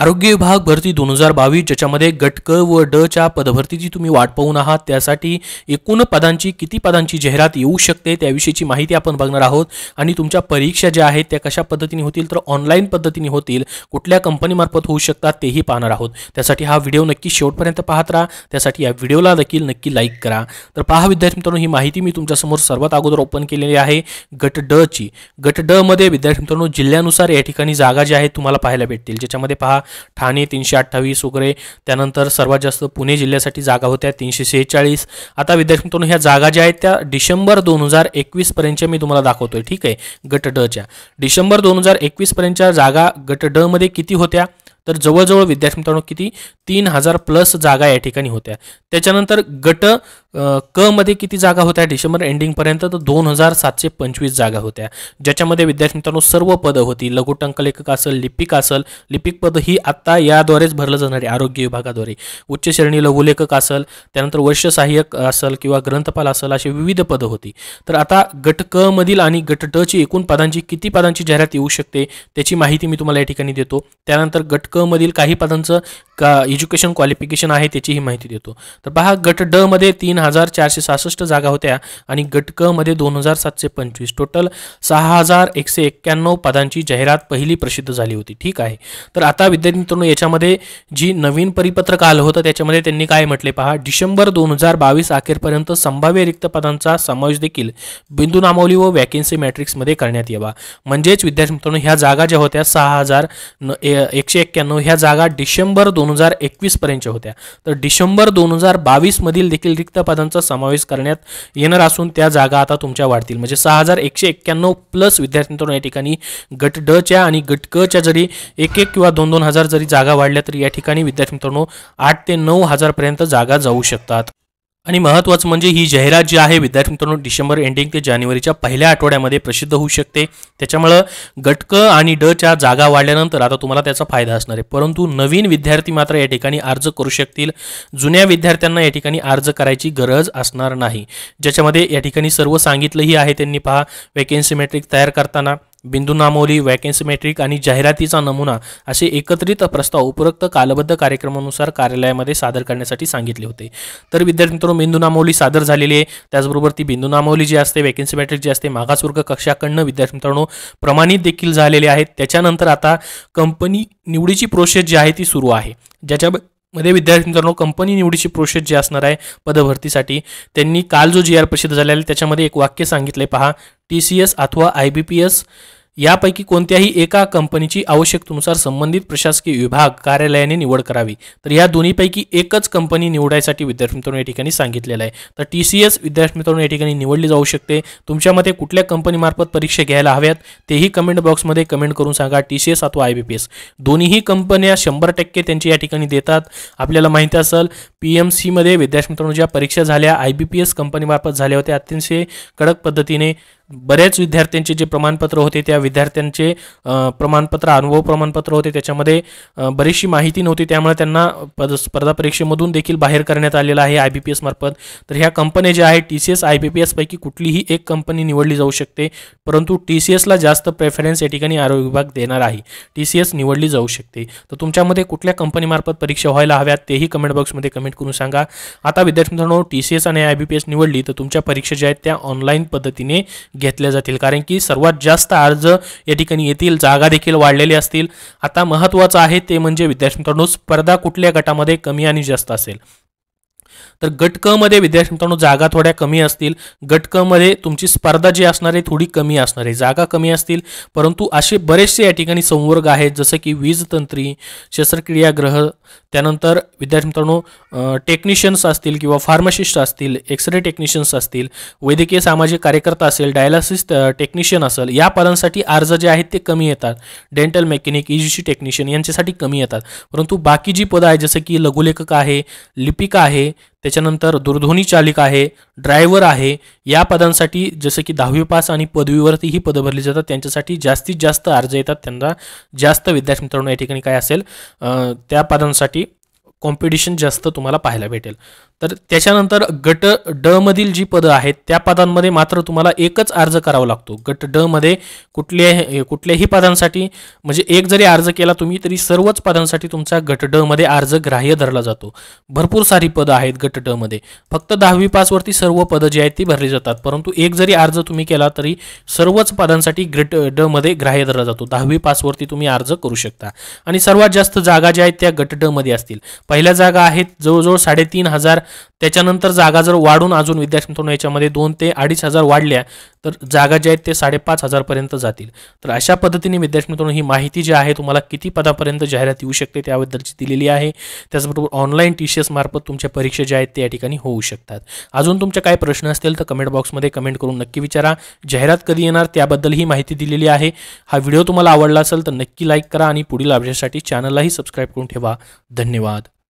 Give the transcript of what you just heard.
आरोग्य विभाग भरती दोन हजार बावीस ज्याच्यामध्ये गट क व ड च्या पदभरतीची तुम्ही वाट पाहून आहात त्यासाठी एकूण पदांची किती पदांची जाहिरात येऊ शकते त्याविषयीची माहिती आपण बघणार आहोत आणि तुमच्या परीक्षा ज्या आहेत त्या कशा पद्धतीने होतील तर ऑनलाईन पद्धतीने होतील कुठल्या कंपनीमार्फत होऊ शकतात तेही पाहणार आहोत त्यासाठी हा व्हिडिओ नक्की शेवटपर्यंत पाहत राहा त्यासाठी या व्हिडिओला देखील नक्की लाईक करा तर पहा विद्यार्थी मित्रांनो ही माहिती मी तुमच्यासमोर सर्वात अगोदर ओपन केलेली आहे गट ड ची गट ड मध्ये विद्यार्थी मित्रांनो जिल्ह्यानुसार या ठिकाणी जागा ज्या आहे तुम्हाला पाहायला भेटतील ज्याच्यामध्ये पहा ठाणे तीनशे अठ्ठावीस वगैरे त्यानंतर सर्वात जास्त पुणे जिल्ह्यासाठी जागा होत्या तीनशे सेहेचाळीस आता विद्यार्थी मित्रांनो ह्या जागा ज्या आहेत त्या डिसेंबर दोन हजार एकवीसपर्यंतच्या मी तुम्हाला दाखवतोय ठीक आहे गट डच्या डिसेंबर दोन हजार एकवीसपर्यंतच्या जागा गट ड मध्ये किती होत्या तर जवळजवळ विद्यार्थी मित्रांनो किती तीन हजार प्लस जागा या ठिकाणी होत्या त्याच्यानंतर गट क मध्ये किती जागा होत्या डिसेंबर एंडिंगपर्यंत तर दोन हजार सातशे पंचवीस जागा होत्या ज्याच्यामध्ये विद्यार्थी मित्रांनो सर्व पदं होती लेखक असेल लिपिक असेल लिपिक पद ही आत्ता याद्वारेच भरलं जाणारी आरोग्य विभागाद्वारे उच्च श्रेणी लघुलेखक असेल त्यानंतर वर्ष सहाय्यक असेल किंवा ग्रंथपाल असेल अशी विविध पदं होती तर आता गट क मधील आणि गट ड ची एकूण पदांची किती पदांची जाहिरात येऊ शकते त्याची माहिती मी तुम्हाला या ठिकाणी देतो त्यानंतर गट क मधील काही पदांचं का एज्युकेशन क्वालिफिकेशन आहे त्याचीही माहिती देतो तर पहा गट ड मध्ये तीन हजार चारशे सहासष्ट जागा होत्या आणि गट क मध्ये दोन हजार सातशे पंचवीस टोटल सहा हजार एकशे एक्क्याण्णव पदांची जाहिरात पहिली प्रसिद्ध झाली होती ठीक आहे तर आता विद्यार्थी मित्रांनो याच्यामध्ये जी नवीन परिपत्रक आलं होतं त्याच्यामध्ये त्यांनी काय म्हटले पहा डिसेंबर दोन हजार बावीस अखेरपर्यंत संभाव्य रिक्त पदांचा समावेश देखील बिंदू नामावली व वॅकेन्सी मॅट्रिक्समध्ये करण्यात यावा म्हणजेच विद्यार्थी मित्रांनो ह्या जागा ज्या होत्या सहा हजार एकशे एक्क्याण्णव ह्या जागा डिसेंबर दोन दोन हजार एकवीसपर्यंतच्या होत्या तर डिसेंबर दोन हजार बावीसमधील देखील रिक्त पदांचा समावेश करण्यात येणार असून त्या जागा आता तुमच्या वाढतील म्हणजे सहा हजार एकशे एक्क्याण्णव प्लस विद्यार्थ्यांतून या ठिकाणी गट ड च्या आणि गट क च्या जरी एक एक किंवा दोन दोन हजार जरी जागा वाढल्या तरी या ठिकाणी विद्यार्थी मित्रांनो आठ ते नऊ हजारपर्यंत जागा जाऊ शकतात आणि महत्त्वाचं म्हणजे ही जाहिरात जी आहे विद्यार्थी मित्रांनो डिसेंबर एंडिंग ते जानेवारीच्या पहिल्या आठवड्यामध्ये प्रसिद्ध होऊ शकते त्याच्यामुळं गटक आणि डच्या जागा वाढल्यानंतर आता तुम्हाला त्याचा फायदा असणार आहे परंतु नवीन विद्यार्थी मात्र या ठिकाणी अर्ज करू शकतील जुन्या विद्यार्थ्यांना या ठिकाणी अर्ज करायची गरज असणार नाही ज्याच्यामध्ये या ठिकाणी सर्व सांगितलंही आहे त्यांनी पहा वेकेन्सी मॅट्रिक तयार करताना बिंदू नामोली वॅकेन्सी मॅट्रिक आणि जाहिरातीचा नमुना असे एकत्रित प्रस्ताव उपरोक्त कालबद्ध कार्यक्रमानुसार कार्यालयामध्ये सादर करण्यासाठी सांगितले होते तर विद्यार्थी मित्रांनो बिंदू नामोली सादर झालेली आहे त्याचबरोबर ती बिंदू नामोली जी असते वॅकेन्सी मॅट्रिक जी असते मागासवर्ग कक्षाकडनं विद्यार्थी मित्रांनो प्रमाणित देखील झालेले आहेत त्याच्यानंतर आता कंपनी निवडीची प्रोसेस जी आहे ती सुरू आहे ज्याच्या मध्ये विद्यार्थी मित्रांनो कंपनी निवडीची प्रोसेस जी असणार आहे पदभरतीसाठी त्यांनी काल जो जी आर प्रसिद्ध झालेला त्याच्यामध्ये एक वाक्य सांगितले पहा टी सी एस अथवा आय बी पी एस यापैकी कोणत्याही एका कंपनीची आवश्यकतेनुसार संबंधित प्रशासकीय विभाग कार्यालयाने निवड करावी तर या दोन्हीपैकी एकच कंपनी निवडायसाठी विद्यार्थी मित्रांनो या ठिकाणी सांगितलेलं आहे तर टी सी एस विद्यार्थी मित्रांनो या ठिकाणी निवडली जाऊ शकते तुमच्यामध्ये कुठल्या कंपनीमार्फत परीक्षा घ्यायला हव्यात तेही कमेंट बॉक्समध्ये कमेंट करून सांगा टी सी एस अथवा आय बी पी एस दोन्हीही कंपन्या शंभर टक्के त्यांची या ठिकाणी देतात आपल्याला माहिती असेल पी एम सीमध्ये विद्यार्थी मित्रांनो ज्या परीक्षा झाल्या आय बी पी एस कंपनीमार्फत झाल्या होत्या अतिशय कडक पद्धतीने बरेच विद्यार्थ्यांचे जे प्रमाणपत्र होते त्या विद्यार्थ्यांचे प्रमाणपत्र अनुभव प्रमाणपत्र होते त्याच्यामध्ये बरीचशी माहिती नव्हती त्यामुळे त्यांना पद स्पर्धा परीक्षेमधून देखील बाहेर करण्यात आलेलं आहे आय बी मार्फत तर ह्या कंपन्या ज्या आहेत T C S I B P एसपैकी कुठलीही एक कंपनी निवडली जाऊ शकते परंतु टी सी एसला जास्त प्रेफरन्स या ठिकाणी आरोग्य विभाग देणार आहे टी सी एस निवडली जाऊ शकते तर तुमच्यामध्ये कुठल्या कंपनीमार्फत परीक्षा व्हायला हव्यात तेही कमेंट बॉक्समध्ये कमेंट करून सांगा आता विद्यार्थी मित्रांनो टी सी एस आणि आय बी पी एस निवडली तर तुमच्या परीक्षा ज्या आहेत त्या ऑनलाईन पद्धतीने घेतल्या जातील कारण की सर्वात जास्त अर्ज या ठिकाणी येतील जागा देखील वाढलेली असतील आता महत्त्वाचं आहे ते म्हणजे विद्यार्थी मित्रांनो स्पर्धा कुठल्या गटामध्ये कमी आणि जास्त असेल तर गट क मध्ये विद्यार्थी मित्रांनो जागा थोड्या कमी असतील गट क मध्ये तुमची स्पर्धा जी असणार आहे थोडी कमी असणार आहे जागा कमी असतील परंतु असे बरेचसे या ठिकाणी संवर्ग आहेत जसं की वीज तंत्री ग्रह त्यानंतर विद्यार्थी मित्रांनो टेक्निशियन्स असतील किंवा फार्मासिस्ट असतील एक्सरे टेक्निशियन्स असतील वैद्यकीय सामाजिक कार्यकर्ता असेल डायलासिस टेक्निशियन असेल या पदांसाठी अर्ज जे आहेत ते कमी येतात डेंटल मेकॅनिक इजीसी टेक्निशियन यांच्यासाठी कमी येतात परंतु बाकी जी पदं आहेत जसं की लघुलेखक आहे लिपिका आहे त्याच्यानंतर दूरध्वनी चालिक आहे ड्रायव्हर आहे या पदांसाठी जसं की दहावी पास आणि पदवीवरती ही पदं भरली जातात त्यांच्यासाठी जास्तीत जास्त अर्ज येतात त्यांना जास्त विद्यार्थी मित्रांनो या ठिकाणी काय असेल त्या पदांसाठी कॉम्पिटिशन जास्त तुम्हाला पाहायला भेटेल तर त्याच्यानंतर गट ड मधील जी पदं आहेत त्या पदांमध्ये मात्र तुम्हाला एकच अर्ज करावा लागतो गट ड मध्ये कुठल्या कुठल्याही पदांसाठी म्हणजे एक जरी अर्ज केला तुम्ही तरी सर्वच पदांसाठी तुमचा गट ड मध्ये अर्ज ग्राह्य धरला जातो भरपूर सारी पदं आहेत गट ड मध्ये फक्त दहावी पासवरती सर्व पदं जी आहेत ती भरली जातात परंतु एक जरी अर्ज तुम्ही केला तरी सर्वच पदांसाठी गट ड मध्ये ग्राह्य धरला जातो दहावी पासवरती तुम्ही अर्ज करू शकता आणि सर्वात जास्त जागा ज्या आहेत त्या गट ड मध्ये असतील पहिल्या जागा आहेत जवळजवळ साडेतीन हजार त्याच्यानंतर जागा जर वाढून अजून विद्यार्थी मित्रांनो याच्यामध्ये दोन ते अडीच हजार वाढल्या तर जागा ज्या आहेत ते साडेपाच हजारपर्यंत जातील तर अशा पद्धतीने विद्यार्थी मित्रांनो ही माहिती जी आहे तुम्हाला किती पदापर्यंत जाहिरात येऊ शकते त्याबद्दलची दिलेली आहे त्याचबरोबर ऑनलाईन टी मार्फत तुमच्या परीक्षा ज्या आहेत त्या ठिकाणी होऊ शकतात अजून तुमचे काय प्रश्न असतील तर कमेंट बॉक्समध्ये कमेंट करून नक्की विचारा जाहिरात कधी येणार त्याबद्दल ही माहिती दिलेली आहे हा व्हिडिओ तुम्हाला आवडला असेल तर नक्की लाईक करा आणि पुढील अभ्यासासाठी चॅनललाही सबस्क्राईब करून ठेवा धन्यवाद